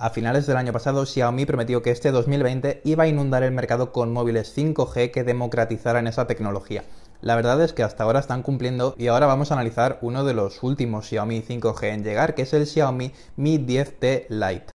A finales del año pasado, Xiaomi prometió que este 2020 iba a inundar el mercado con móviles 5G que democratizaran esa tecnología. La verdad es que hasta ahora están cumpliendo y ahora vamos a analizar uno de los últimos Xiaomi 5G en llegar, que es el Xiaomi Mi 10T Lite.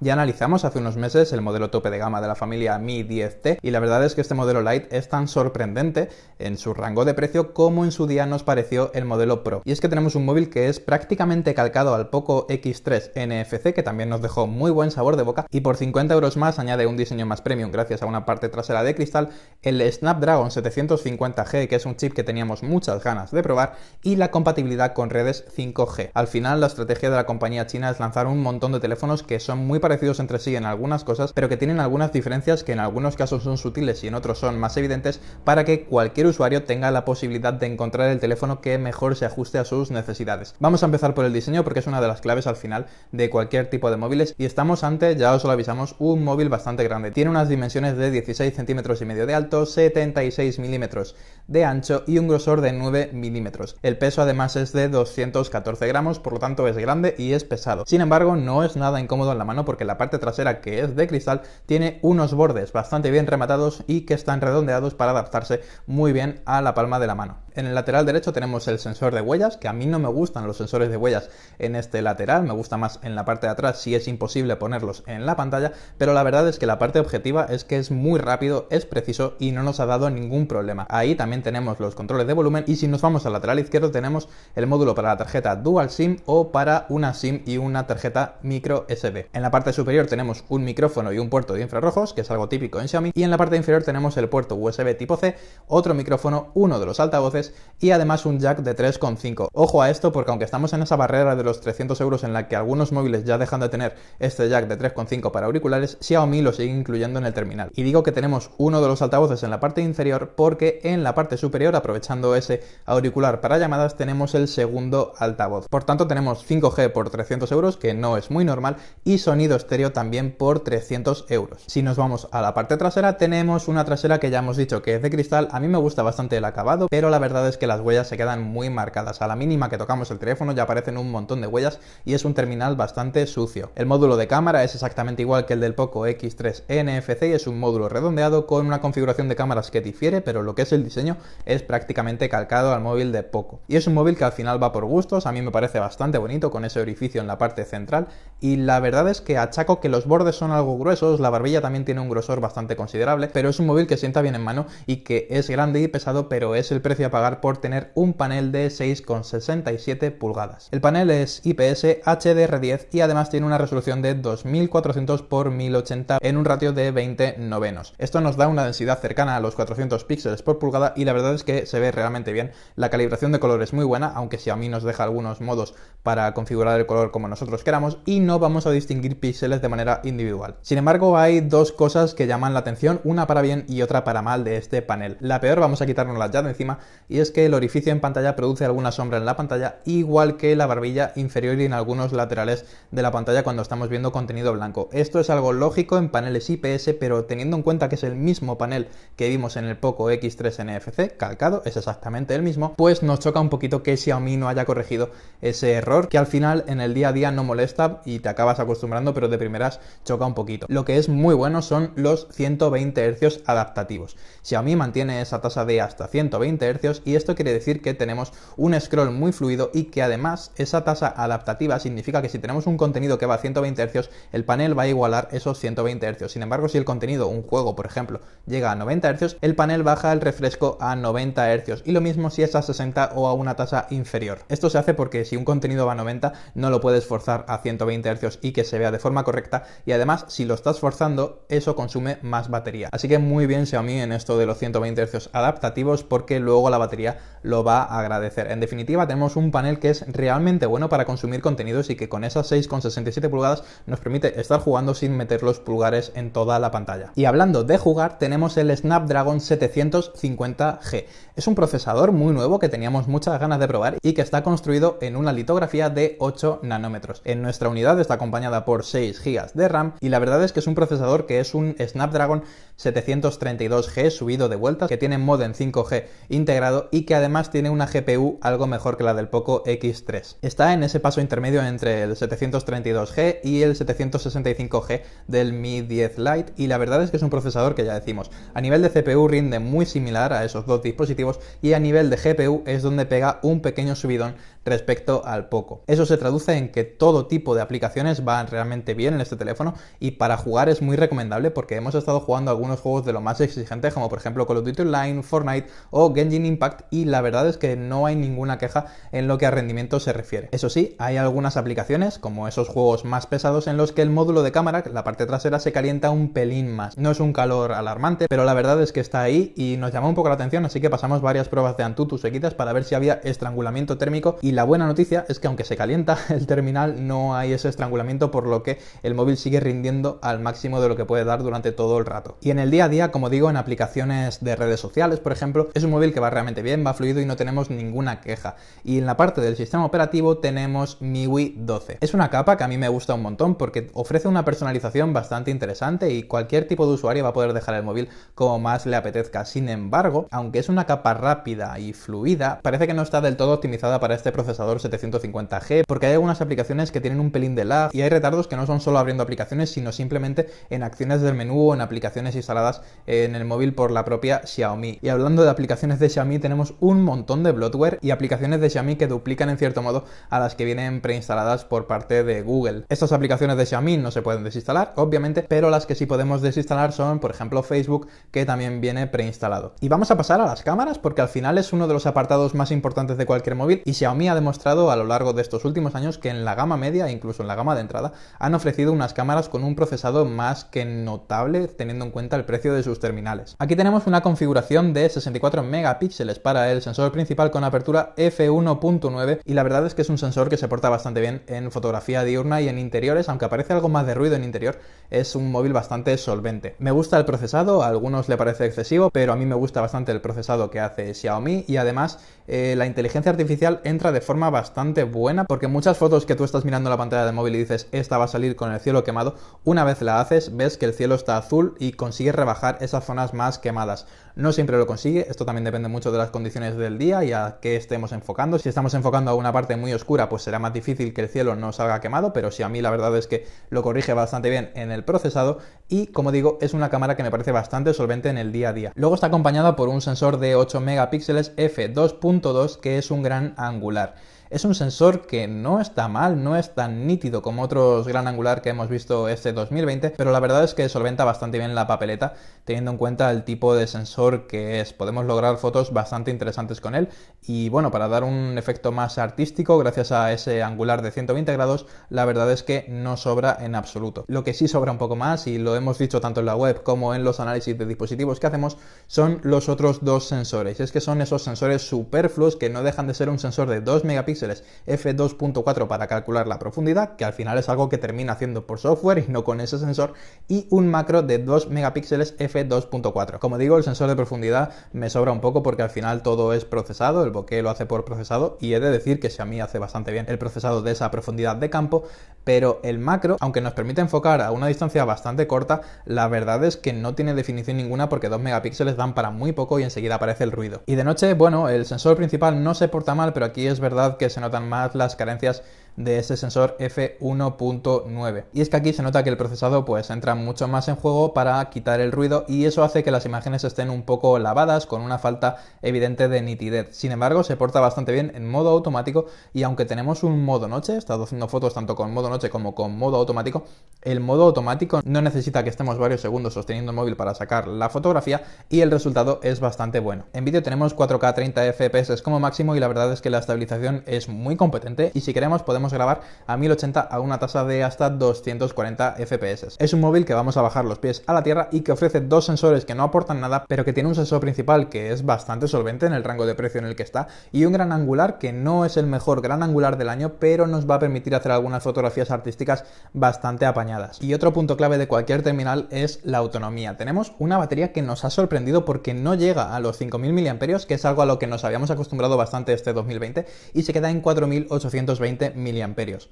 Ya analizamos hace unos meses el modelo tope de gama de la familia Mi 10T y la verdad es que este modelo Lite es tan sorprendente en su rango de precio como en su día nos pareció el modelo Pro. Y es que tenemos un móvil que es prácticamente calcado al Poco X3 NFC que también nos dejó muy buen sabor de boca y por 50 euros más añade un diseño más premium gracias a una parte trasera de cristal, el Snapdragon 750G que es un chip que teníamos muchas ganas de probar y la compatibilidad con redes 5G. Al final la estrategia de la compañía china es lanzar un montón de teléfonos que son muy parecidos entre sí en algunas cosas, pero que tienen algunas diferencias que en algunos casos son sutiles y en otros son más evidentes para que cualquier usuario tenga la posibilidad de encontrar el teléfono que mejor se ajuste a sus necesidades. Vamos a empezar por el diseño porque es una de las claves al final de cualquier tipo de móviles y estamos ante, ya os lo avisamos, un móvil bastante grande. Tiene unas dimensiones de 16 centímetros y medio de alto, 76 milímetros de ancho y un grosor de 9 milímetros. El peso además es de 214 gramos, por lo tanto es grande y es pesado. Sin embargo, no es nada incómodo en la mano porque porque la parte trasera, que es de cristal, tiene unos bordes bastante bien rematados y que están redondeados para adaptarse muy bien a la palma de la mano. En el lateral derecho tenemos el sensor de huellas, que a mí no me gustan los sensores de huellas en este lateral, me gusta más en la parte de atrás si es imposible ponerlos en la pantalla, pero la verdad es que la parte objetiva es que es muy rápido, es preciso y no nos ha dado ningún problema. Ahí también tenemos los controles de volumen y si nos vamos al lateral izquierdo tenemos el módulo para la tarjeta Dual SIM o para una SIM y una tarjeta micro SD. En la parte superior tenemos un micrófono y un puerto de infrarrojos, que es algo típico en Xiaomi, y en la parte inferior tenemos el puerto USB tipo C, otro micrófono, uno de los altavoces, y además un jack de 3,5. Ojo a esto porque aunque estamos en esa barrera de los 300 euros en la que algunos móviles ya dejan de tener este jack de 3,5 para auriculares, Xiaomi lo sigue incluyendo en el terminal. Y digo que tenemos uno de los altavoces en la parte inferior porque en la parte superior, aprovechando ese auricular para llamadas, tenemos el segundo altavoz. Por tanto, tenemos 5G por 300 euros, que no es muy normal, y sonido estéreo también por 300 euros. Si nos vamos a la parte trasera, tenemos una trasera que ya hemos dicho que es de cristal, a mí me gusta bastante el acabado, pero la verdad es que las huellas se quedan muy marcadas. A la mínima que tocamos el teléfono ya aparecen un montón de huellas y es un terminal bastante sucio. El módulo de cámara es exactamente igual que el del Poco X3 NFC y es un módulo redondeado con una configuración de cámaras que difiere, pero lo que es el diseño es prácticamente calcado al móvil de Poco. Y es un móvil que al final va por gustos, a mí me parece bastante bonito con ese orificio en la parte central y la verdad es que achaco que los bordes son algo gruesos, la barbilla también tiene un grosor bastante considerable, pero es un móvil que sienta bien en mano y que es grande y pesado, pero es el precio a pagar por tener un panel de 6,67 pulgadas. El panel es IPS HDR10 y además tiene una resolución de 2400 x 1080 en un ratio de 20 novenos. Esto nos da una densidad cercana a los 400 píxeles por pulgada y la verdad es que se ve realmente bien. La calibración de color es muy buena, aunque si a mí nos deja algunos modos para configurar el color como nosotros queramos y no vamos a distinguir píxeles de manera individual. Sin embargo, hay dos cosas que llaman la atención, una para bien y otra para mal de este panel. La peor vamos a quitarnos ya de encima y es que el orificio en pantalla produce alguna sombra en la pantalla, igual que la barbilla inferior y en algunos laterales de la pantalla cuando estamos viendo contenido blanco. Esto es algo lógico en paneles IPS, pero teniendo en cuenta que es el mismo panel que vimos en el Poco X3 NFC, calcado, es exactamente el mismo, pues nos choca un poquito que Xiaomi no haya corregido ese error, que al final en el día a día no molesta y te acabas acostumbrando, pero de primeras choca un poquito. Lo que es muy bueno son los 120 Hz adaptativos. Xiaomi mantiene esa tasa de hasta 120 Hz y esto quiere decir que tenemos un scroll muy fluido y que además esa tasa adaptativa significa que si tenemos un contenido que va a 120 Hz, el panel va a igualar esos 120 Hz. Sin embargo, si el contenido, un juego por ejemplo, llega a 90 Hz, el panel baja el refresco a 90 Hz y lo mismo si es a 60 o a una tasa inferior. Esto se hace porque si un contenido va a 90 no lo puedes forzar a 120 Hz y que se vea de forma correcta y además si lo estás forzando eso consume más batería. Así que muy bien mí en esto de los 120 Hz adaptativos porque luego la batería lo va a agradecer. En definitiva, tenemos un panel que es realmente bueno para consumir contenidos y que con esas 6,67 pulgadas nos permite estar jugando sin meter los pulgares en toda la pantalla. Y hablando de jugar, tenemos el Snapdragon 750G. Es un procesador muy nuevo que teníamos muchas ganas de probar y que está construido en una litografía de 8 nanómetros. En nuestra unidad está acompañada por 6 GB de RAM y la verdad es que es un procesador que es un Snapdragon 732G subido de vueltas que tiene modem 5G integrado y que además tiene una GPU algo mejor que la del Poco X3. Está en ese paso intermedio entre el 732G y el 765G del Mi 10 Lite y la verdad es que es un procesador que ya decimos, a nivel de CPU rinde muy similar a esos dos dispositivos y a nivel de GPU es donde pega un pequeño subidón respecto al Poco. Eso se traduce en que todo tipo de aplicaciones van realmente bien en este teléfono y para jugar es muy recomendable porque hemos estado jugando algunos juegos de lo más exigentes como por ejemplo Call of Duty Online, Fortnite o Genshin Impact y la verdad es que no hay ninguna queja en lo que a rendimiento se refiere. Eso sí, hay algunas aplicaciones, como esos juegos más pesados, en los que el módulo de cámara, la parte trasera, se calienta un pelín más. No es un calor alarmante, pero la verdad es que está ahí y nos llamó un poco la atención, así que pasamos varias pruebas de Antutu seguidas para ver si había estrangulamiento térmico y la buena noticia es que aunque se calienta el terminal no hay ese estrangulamiento por lo que el móvil sigue rindiendo al máximo de lo que puede dar durante todo el rato. Y en el día a día, como digo, en aplicaciones de redes sociales, por ejemplo, es un móvil que va realmente bien, va fluido y no tenemos ninguna queja. Y en la parte del sistema operativo tenemos MIUI 12. Es una capa que a mí me gusta un montón porque ofrece una personalización bastante interesante y cualquier tipo de usuario va a poder dejar el móvil como más le apetezca. Sin embargo, aunque es una capa rápida y fluida, parece que no está del todo optimizada para este procesador 750G porque hay algunas aplicaciones que tienen un pelín de lag y hay retardos que no son solo abriendo aplicaciones, sino simplemente en acciones del menú o en aplicaciones instaladas en el móvil por la propia Xiaomi. Y hablando de aplicaciones de Xiaomi, tenemos un montón de bloatware y aplicaciones de Xiaomi que duplican en cierto modo a las que vienen preinstaladas por parte de Google. Estas aplicaciones de Xiaomi no se pueden desinstalar, obviamente, pero las que sí podemos desinstalar son, por ejemplo, Facebook, que también viene preinstalado. Y vamos a pasar a las cámaras porque al final es uno de los apartados más importantes de cualquier móvil y Xiaomi ha demostrado a lo largo de estos últimos años que en la gama media, incluso en la gama de entrada, han ofrecido unas cámaras con un procesado más que notable teniendo en cuenta el precio de sus terminales. Aquí tenemos una configuración de 64 megapíxeles para el sensor principal con apertura f1.9 y la verdad es que es un sensor que se porta bastante bien en fotografía diurna y en interiores, aunque aparece algo más de ruido en interior, es un móvil bastante solvente. Me gusta el procesado, a algunos le parece excesivo, pero a mí me gusta bastante el procesado que hace Xiaomi y además eh, la inteligencia artificial entra de forma bastante buena porque muchas fotos que tú estás mirando la pantalla del móvil y dices esta va a salir con el cielo quemado, una vez la haces ves que el cielo está azul y consigues rebajar esas zonas más quemadas. No siempre lo consigue, esto también depende mucho de la las condiciones del día y a qué estemos enfocando. Si estamos enfocando a una parte muy oscura, pues será más difícil que el cielo no salga quemado, pero si a mí la verdad es que lo corrige bastante bien en el procesado y, como digo, es una cámara que me parece bastante solvente en el día a día. Luego está acompañada por un sensor de 8 megapíxeles f2.2 que es un gran angular. Es un sensor que no está mal, no es tan nítido como otros gran angular que hemos visto este 2020, pero la verdad es que solventa bastante bien la papeleta, teniendo en cuenta el tipo de sensor que es. Podemos lograr fotos bastante interesantes con él y bueno, para dar un efecto más artístico, gracias a ese angular de 120 grados, la verdad es que no sobra en absoluto. Lo que sí sobra un poco más, y lo hemos dicho tanto en la web como en los análisis de dispositivos que hacemos, son los otros dos sensores. Es que son esos sensores superfluos que no dejan de ser un sensor de 2 megapíxeles f2.4 para calcular la profundidad, que al final es algo que termina haciendo por software y no con ese sensor, y un macro de 2 megapíxeles f2.4. Como digo, el sensor de profundidad me sobra un poco porque al final todo es procesado, el bokeh lo hace por procesado y he de decir que si a mí hace bastante bien el procesado de esa profundidad de campo, pero el macro, aunque nos permite enfocar a una distancia bastante corta, la verdad es que no tiene definición ninguna porque 2 megapíxeles dan para muy poco y enseguida aparece el ruido. Y de noche, bueno, el sensor principal no se porta mal, pero aquí es verdad que se notan más las carencias de ese sensor f1.9. Y es que aquí se nota que el procesado pues entra mucho más en juego para quitar el ruido y eso hace que las imágenes estén un poco lavadas con una falta evidente de nitidez. Sin embargo, se porta bastante bien en modo automático y aunque tenemos un modo noche, he estado haciendo fotos tanto con modo noche como con modo automático, el modo automático no necesita que estemos varios segundos sosteniendo el móvil para sacar la fotografía y el resultado es bastante bueno. En vídeo tenemos 4K 30 FPS como máximo y la verdad es que la estabilización es muy competente y si queremos podemos grabar a 1080 a una tasa de hasta 240 FPS. Es un móvil que vamos a bajar los pies a la tierra y que ofrece dos sensores que no aportan nada, pero que tiene un sensor principal que es bastante solvente en el rango de precio en el que está y un gran angular que no es el mejor gran angular del año, pero nos va a permitir hacer algunas fotografías artísticas bastante apañadas. Y otro punto clave de cualquier terminal es la autonomía. Tenemos una batería que nos ha sorprendido porque no llega a los 5000 mAh, que es algo a lo que nos habíamos acostumbrado bastante este 2020 y se queda en 4820 mAh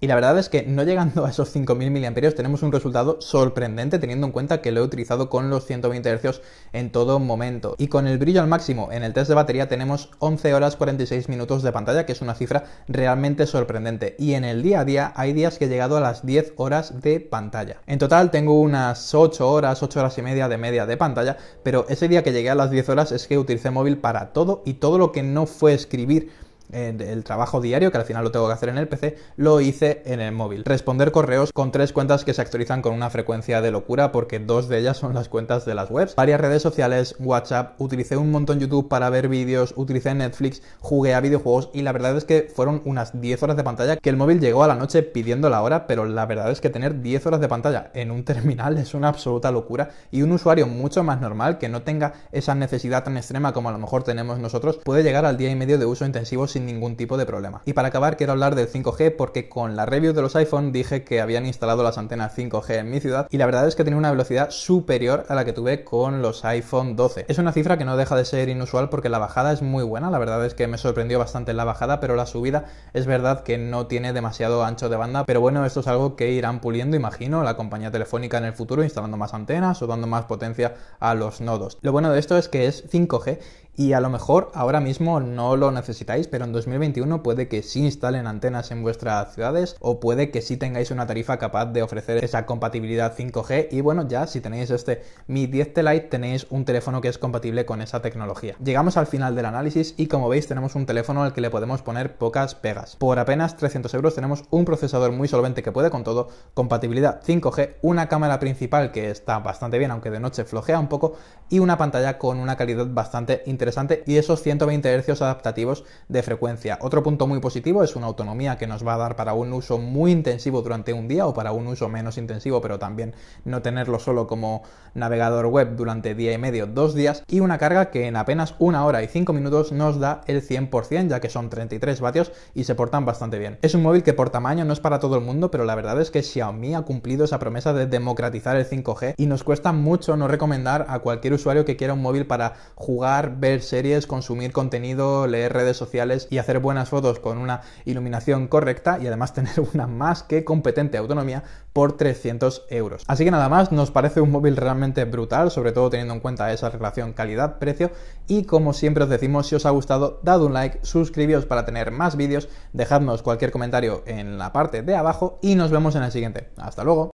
y la verdad es que no llegando a esos 5000 miliamperios tenemos un resultado sorprendente teniendo en cuenta que lo he utilizado con los 120 Hz en todo momento. Y con el brillo al máximo en el test de batería tenemos 11 horas 46 minutos de pantalla, que es una cifra realmente sorprendente. Y en el día a día hay días que he llegado a las 10 horas de pantalla. En total tengo unas 8 horas, 8 horas y media de media de pantalla, pero ese día que llegué a las 10 horas es que utilicé móvil para todo y todo lo que no fue escribir el trabajo diario, que al final lo tengo que hacer en el PC, lo hice en el móvil. Responder correos con tres cuentas que se actualizan con una frecuencia de locura, porque dos de ellas son las cuentas de las webs. Varias redes sociales, WhatsApp, utilicé un montón YouTube para ver vídeos, utilicé Netflix, jugué a videojuegos y la verdad es que fueron unas 10 horas de pantalla que el móvil llegó a la noche pidiendo la hora, pero la verdad es que tener 10 horas de pantalla en un terminal es una absoluta locura y un usuario mucho más normal que no tenga esa necesidad tan extrema como a lo mejor tenemos nosotros puede llegar al día y medio de uso intensivo sin ningún tipo de problema. Y para acabar quiero hablar del 5G porque con la review de los iPhone dije que habían instalado las antenas 5G en mi ciudad y la verdad es que tiene una velocidad superior a la que tuve con los iPhone 12. Es una cifra que no deja de ser inusual porque la bajada es muy buena, la verdad es que me sorprendió bastante la bajada, pero la subida es verdad que no tiene demasiado ancho de banda, pero bueno, esto es algo que irán puliendo, imagino, la compañía telefónica en el futuro instalando más antenas o dando más potencia a los nodos. Lo bueno de esto es que es 5G y a lo mejor ahora mismo no lo necesitáis, pero en 2021 puede que sí instalen antenas en vuestras ciudades o puede que sí tengáis una tarifa capaz de ofrecer esa compatibilidad 5G y bueno, ya si tenéis este Mi 10 T Lite tenéis un teléfono que es compatible con esa tecnología. Llegamos al final del análisis y como veis tenemos un teléfono al que le podemos poner pocas pegas. Por apenas 300 euros tenemos un procesador muy solvente que puede con todo, compatibilidad 5G, una cámara principal que está bastante bien aunque de noche flojea un poco y una pantalla con una calidad bastante interesante y esos 120 hercios adaptativos de frecuencia. Otro punto muy positivo es una autonomía que nos va a dar para un uso muy intensivo durante un día o para un uso menos intensivo, pero también no tenerlo solo como navegador web durante día y medio, dos días, y una carga que en apenas una hora y cinco minutos nos da el 100%, ya que son 33 vatios y se portan bastante bien. Es un móvil que por tamaño no es para todo el mundo, pero la verdad es que Xiaomi ha cumplido esa promesa de democratizar el 5G y nos cuesta mucho no recomendar a cualquier usuario que quiera un móvil para jugar, ver series, consumir contenido, leer redes sociales y hacer buenas fotos con una iluminación correcta y además tener una más que competente autonomía por 300 euros. Así que nada más, nos parece un móvil realmente brutal, sobre todo teniendo en cuenta esa relación calidad-precio y como siempre os decimos, si os ha gustado, dad un like, suscribíos para tener más vídeos, dejadnos cualquier comentario en la parte de abajo y nos vemos en el siguiente. Hasta luego.